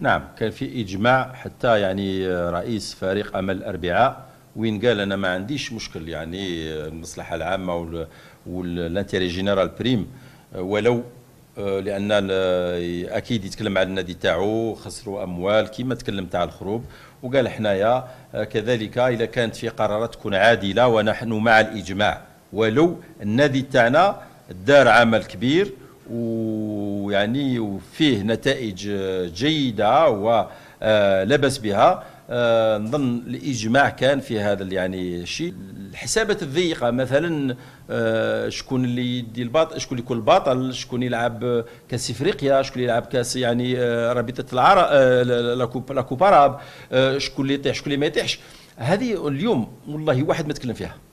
نعم كان في إجماع حتى يعني آه، رئيس فريق أمل الأربعاء وين قال أنا ما عنديش مشكل يعني آه، المصلحة العامة والانتيري جينيرال بريم آه، ولو لان اكيد يتكلم على النادي تاعو خسروا اموال كما تكلم تاع الخروب وقال حنايا كذلك اذا كانت في قرارات تكون عادله ونحن مع الاجماع ولو النادي تاعنا دار عمل كبير ويعني وفيه نتائج جيده ولبس آه، بها آه، نظن الاجماع كان في هذا يعني الشيء الحسابات الضيقه مثلا آه، شكون اللي يدي الباطل شكون اللي يكون البطل شكون يلعب كاس افريقيا شكون يلعب كاس يعني رابطه العرب لا كوب عرب شكون اللي يطيح شكون اللي ما يطيحش هذه اليوم والله واحد ما تكلم فيها